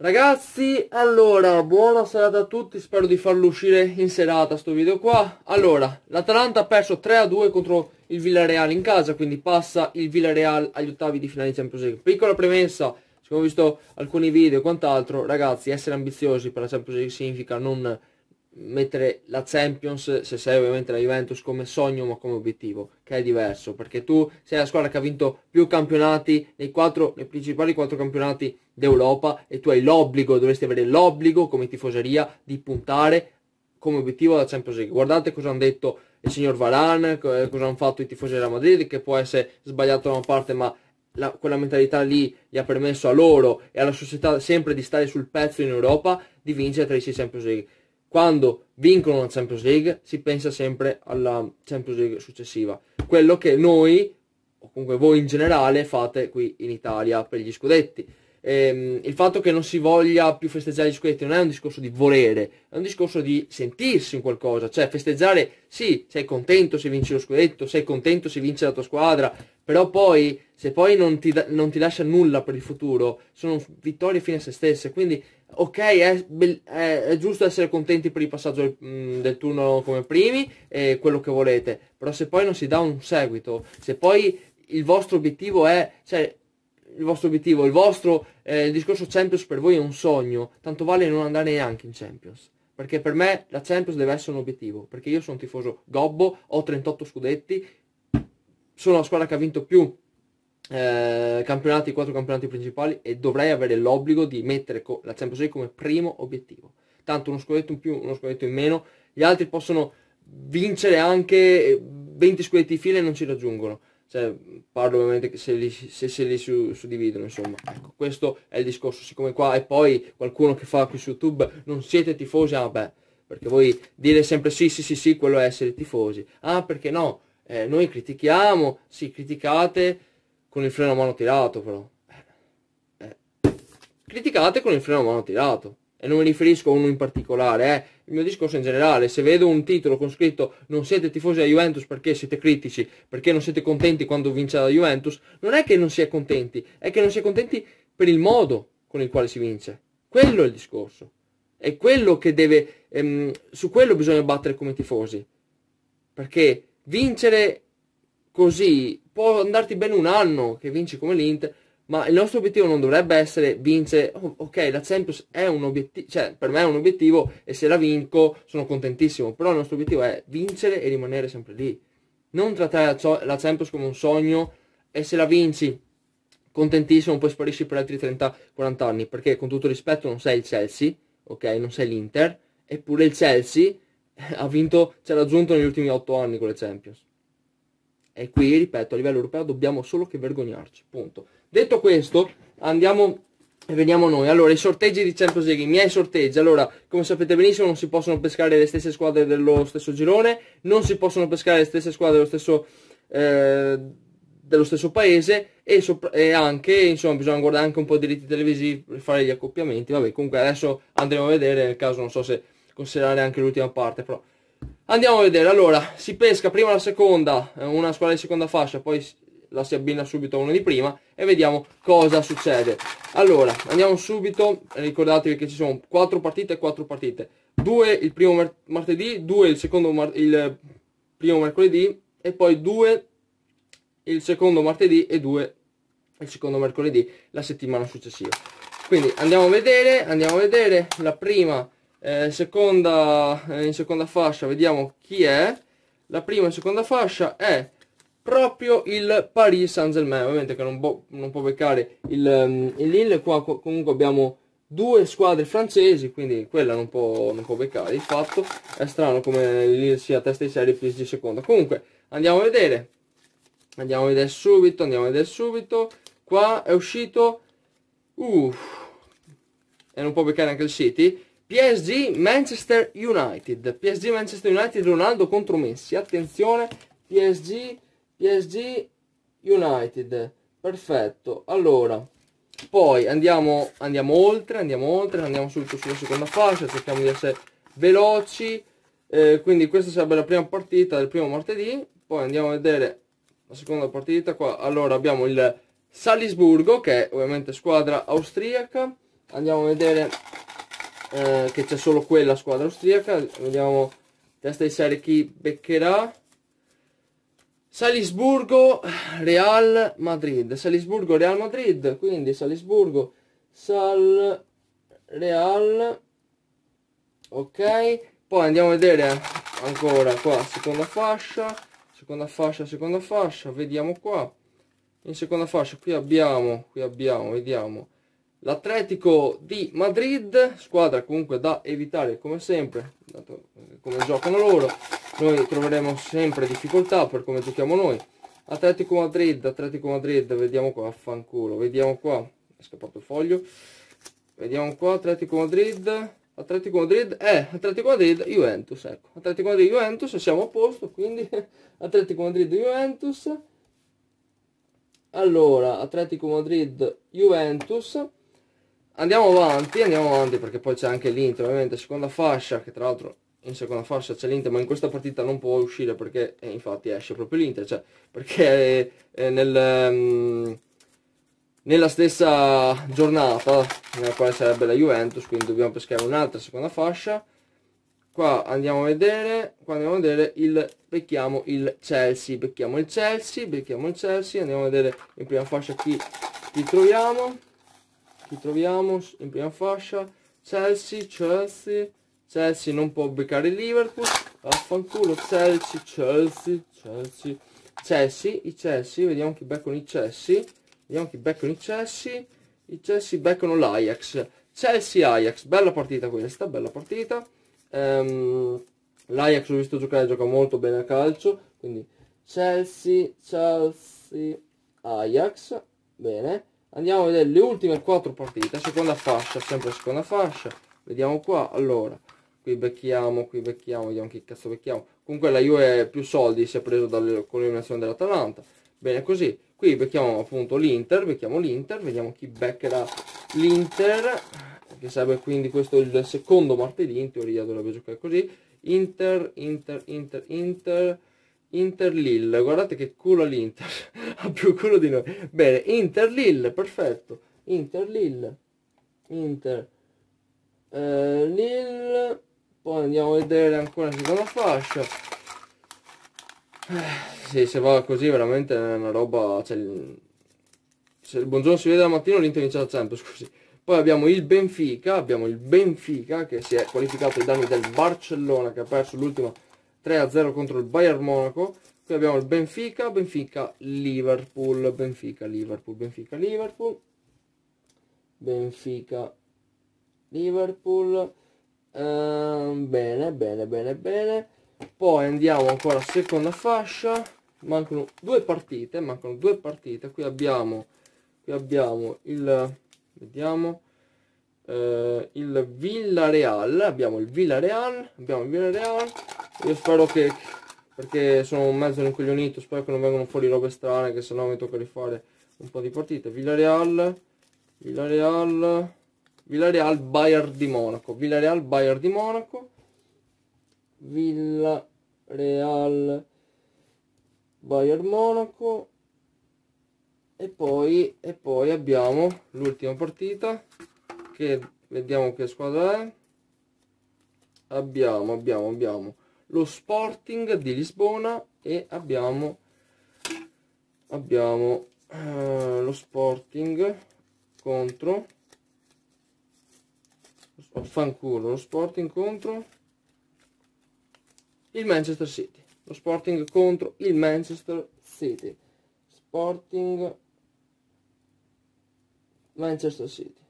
Ragazzi, allora, buona serata a tutti, spero di farlo uscire in serata sto video qua. Allora, l'Atalanta ha perso 3-2 contro il Villarreal in casa, quindi passa il Villarreal agli ottavi di finale di Champions League. Piccola premessa, siccome ho visto alcuni video e quant'altro, ragazzi, essere ambiziosi per la Champions League significa non mettere la Champions, se sei ovviamente la Juventus, come sogno ma come obiettivo, che è diverso, perché tu sei la squadra che ha vinto più campionati nei, quattro, nei principali quattro campionati d'Europa e tu hai l'obbligo, dovresti avere l'obbligo come tifoseria di puntare come obiettivo alla Champions League. Guardate cosa hanno detto il signor Varane, eh, cosa hanno fatto i tifosi della Madrid, che può essere sbagliato da una parte ma la, quella mentalità lì gli ha permesso a loro e alla società sempre di stare sul pezzo in Europa, di vincere tra i 6 Champions League quando vincono la Champions League si pensa sempre alla Champions League successiva. Quello che noi, o comunque voi in generale, fate qui in Italia per gli scudetti. Ehm, il fatto che non si voglia più festeggiare gli scudetti non è un discorso di volere, è un discorso di sentirsi in qualcosa, cioè festeggiare sì, sei contento se vinci lo scudetto, sei contento se vince la tua squadra, però poi se poi non ti, non ti lascia nulla per il futuro, sono vittorie fine a se stesse, quindi ok, è, è, è, giusto essere contenti per il passaggio del, del turno come primi e quello che volete, però se poi non si dà un seguito, se poi il vostro obiettivo è, cioè, il vostro obiettivo, il vostro eh, il discorso Champions per voi è un sogno, tanto vale non andare neanche in Champions. Perché per me la Champions deve essere un obiettivo, perché io sono un tifoso gobbo, ho 38 scudetti, sono la squadra che ha vinto più eh, campionati, quattro campionati principali e dovrei avere l'obbligo di mettere la Champions League come primo obiettivo. Tanto uno scudetto in più, uno scudetto in meno, gli altri possono vincere anche 20 eh, scudetti di fila e non ci raggiungono. Cioè, parlo ovviamente se li, se, se li su, suddividono, insomma. Ecco, questo è il discorso, siccome qua e poi qualcuno che fa qui su YouTube non siete tifosi, ah beh, perché voi dire sempre sì, sì, sì, sì, quello è essere tifosi. Ah, perché no? Eh, noi critichiamo, sì, criticate, con il freno a mano tirato però. Eh, eh. Criticate con il freno a mano tirato. E non mi riferisco a uno in particolare, eh. il mio discorso in generale. Se vedo un titolo con scritto non siete tifosi della Juventus perché siete critici, perché non siete contenti quando vince la Juventus, non è che non si è contenti, è che non si è contenti per il modo con il quale si vince. Quello è il discorso. È quello che deve... Ehm, su quello bisogna battere come tifosi. Perché vincere così può andarti bene un anno che vinci come l'Inter, ma il nostro obiettivo non dovrebbe essere vincere, oh, ok la Champions è un obiettivo, cioè per me è un obiettivo e se la vinco sono contentissimo, però il nostro obiettivo è vincere e rimanere sempre lì, non trattare la, la Champions come un sogno e se la vinci contentissimo poi sparisci per altri 30-40 anni, perché con tutto rispetto non sei il Chelsea, ok, non sei l'Inter, eppure il Chelsea ha vinto, ci ha raggiunto negli ultimi 8 anni con le Champions. E qui, ripeto, a livello europeo dobbiamo solo che vergognarci, punto. Detto questo, andiamo e veniamo noi. Allora, i sorteggi di Champions League, i miei sorteggi. Allora, come sapete benissimo, non si possono pescare le stesse squadre dello stesso girone, non si possono pescare le stesse squadre dello stesso... Eh, dello stesso paese e, e, anche insomma bisogna guardare anche un po' i diritti televisivi per fare gli accoppiamenti vabbè comunque adesso andremo a vedere nel caso non so se considerare anche l'ultima parte però Andiamo a vedere, allora, si pesca prima la seconda, eh, una squadra di seconda fascia, poi la si abbina subito a una di prima e vediamo cosa succede. Allora, andiamo subito, ricordatevi che ci sono quattro partite e 4 partite. due il primo martedì, due il secondo il primo mercoledì e poi due il secondo martedì e due il secondo mercoledì la settimana successiva. Quindi andiamo a vedere, andiamo a vedere la prima eh, seconda, eh, in seconda fascia vediamo chi è la prima e seconda fascia è proprio il Paris Saint-Germain ovviamente che non, non, può beccare il, ehm, il Lille qua co comunque abbiamo due squadre francesi quindi quella non può, non può beccare il fatto è strano come Lille sia testa di serie e di seconda comunque andiamo a vedere andiamo a vedere subito andiamo a vedere subito qua è uscito uff e non può beccare anche il City PSG Manchester United, PSG Manchester United Ronaldo contro Messi, attenzione, PSG, PSG United, perfetto, allora, poi andiamo, andiamo oltre, andiamo oltre, andiamo subito sulla seconda fascia, cerchiamo di essere veloci, eh, quindi questa sarebbe la prima partita del primo martedì, poi andiamo a vedere la seconda partita qua, allora abbiamo il Salisburgo che è ovviamente squadra austriaca, andiamo a vedere eh, che c'è solo quella squadra austriaca vediamo testa di serie chi beccherà Salisburgo Real Madrid Salisburgo Real Madrid quindi Salisburgo Sal Real ok poi andiamo a vedere ancora qua seconda fascia seconda fascia seconda fascia vediamo qua in seconda fascia qui abbiamo qui abbiamo vediamo L'Atletico di Madrid, squadra comunque da evitare come sempre, dato eh, come giocano loro, noi troveremo sempre difficoltà per come giochiamo noi. Atletico Madrid, Atletico Madrid, vediamo qua, affanculo, vediamo qua, è scappato il foglio, vediamo qua, Atletico Madrid, Atletico Madrid, eh, Atletico Madrid, Juventus, ecco, Atletico Madrid, Juventus, siamo a posto, quindi Atletico Madrid, Juventus, allora, Atletico Madrid, Juventus, Andiamo avanti, andiamo avanti perché poi c'è anche l'Inter, ovviamente seconda fascia, che tra l'altro in seconda fascia c'è l'Inter, ma in questa partita non può uscire perché eh, infatti esce proprio l'Inter, cioè perché eh, nel, um, nella stessa giornata nella quale sarebbe la Juventus, quindi dobbiamo pescare un'altra seconda fascia. Qua andiamo a vedere, qua andiamo a vedere il, becchiamo il Chelsea, becchiamo il Chelsea, becchiamo il Chelsea, andiamo a vedere in prima fascia chi, chi troviamo chi troviamo in prima fascia Chelsea, Chelsea Chelsea non può beccare il Liverpool affanculo Chelsea, Chelsea Chelsea Chelsea, i Chelsea, vediamo chi beccano i Chelsea vediamo chi beccano i Chelsea i Chelsea beccano l'Ajax Chelsea-Ajax, bella partita questa, bella partita um, l'Ajax ho visto giocare, gioca molto bene a calcio quindi Chelsea, Chelsea, Ajax bene andiamo a vedere le ultime quattro partite seconda fascia sempre seconda fascia vediamo qua allora qui becchiamo qui becchiamo vediamo che cazzo becchiamo comunque la Juve più soldi si è preso dalle, con l'eliminazione dell'Atalanta bene così qui becchiamo appunto l'Inter becchiamo l'Inter vediamo chi beccherà l'Inter che sarebbe quindi questo il secondo martedì in teoria dovrebbe giocare così Inter Inter Inter Inter Inter Lille, guardate che culo l'Inter, ha più culo di noi. Bene, Inter Lille, perfetto. Inter Lille, Inter eh, Lille, poi andiamo a vedere ancora la seconda fascia. Eh, sì, se va così veramente è una roba... Cioè, se il buongiorno si vede al mattino l'Inter vince la Champions, scusi. Poi abbiamo il Benfica, abbiamo il Benfica che si è qualificato ai danni del Barcellona che ha perso l'ultima 3-0 contro il Bayern Monaco. Qui abbiamo il Benfica, Benfica Liverpool, Benfica Liverpool, Benfica Liverpool, Benfica Liverpool. Ehm, bene, bene, bene, bene. Poi andiamo ancora a seconda fascia. Mancano due partite, mancano due partite. Qui abbiamo, qui abbiamo il, vediamo, eh, il Villareal, abbiamo il Villareal, abbiamo il Villareal io spero che perché sono un mezzo rincoglionito spero che non vengano fuori robe strane che sennò mi tocca rifare un po' di partite Villareal Villareal Villareal Bayern di Monaco Villareal Bayern di Monaco Villareal Bayern Monaco e poi, e poi abbiamo l'ultima partita che vediamo che squadra è abbiamo abbiamo abbiamo lo Sporting di Lisbona e abbiamo, abbiamo eh, lo Sporting contro oh, fanculo, lo Sporting contro il Manchester City lo Sporting contro il Manchester City Sporting Manchester City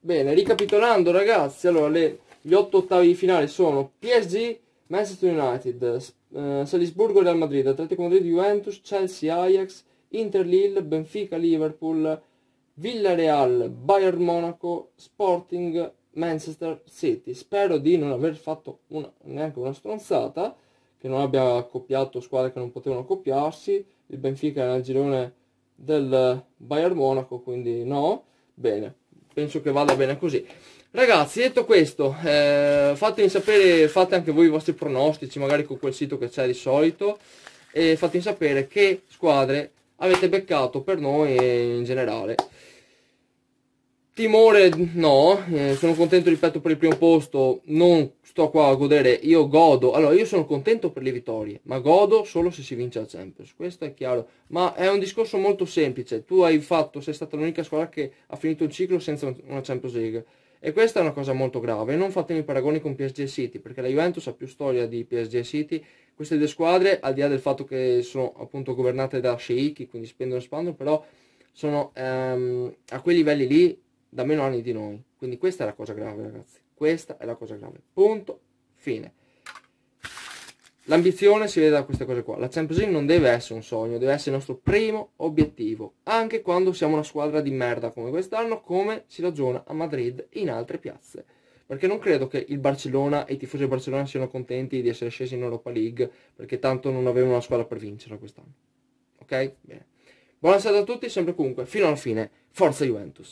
bene ricapitolando ragazzi allora le gli otto ottavi di finale sono PSG, Manchester United, eh, Salisburgo, Real Madrid, Atletico Madrid, Juventus, Chelsea, Ajax, Inter Lille, Benfica, Liverpool, Villarreal, Bayern Monaco, Sporting, Manchester City. Spero di non aver fatto una, neanche una stronzata, che non abbia accoppiato squadre che non potevano accoppiarsi. Il Benfica era nel girone del Bayern Monaco, quindi no. Bene, penso che vada bene così. Ragazzi, detto questo, eh, fatemi sapere, fate anche voi i vostri pronostici, magari con quel sito che c'è di solito, e fatemi sapere che squadre avete beccato per noi in generale. Timore no, eh, sono contento, ripeto, per il primo posto, non sto qua a godere, io godo, allora io sono contento per le vittorie, ma godo solo se si vince la Champions, questo è chiaro, ma è un discorso molto semplice, tu hai fatto, sei stata l'unica squadra che ha finito il ciclo senza una Champions League, e questa è una cosa molto grave, non fatemi paragoni con PSG City, perché la Juventus ha più storia di PSG City, queste due squadre, al di là del fatto che sono appunto governate da sceicchi, quindi spendono e spandono, però sono ehm, a quei livelli lì da meno anni di noi. Quindi questa è la cosa grave, ragazzi. Questa è la cosa grave. Punto. Fine. L'ambizione si vede da queste cose qua. La Champions League non deve essere un sogno, deve essere il nostro primo obiettivo, anche quando siamo una squadra di merda come quest'anno, come si ragiona a Madrid e in altre piazze. Perché non credo che il Barcellona e i tifosi del Barcellona siano contenti di essere scesi in Europa League, perché tanto non avevano una squadra per vincere quest'anno. Ok? Bene. Buonasera a tutti, sempre comunque, fino alla fine, forza Juventus!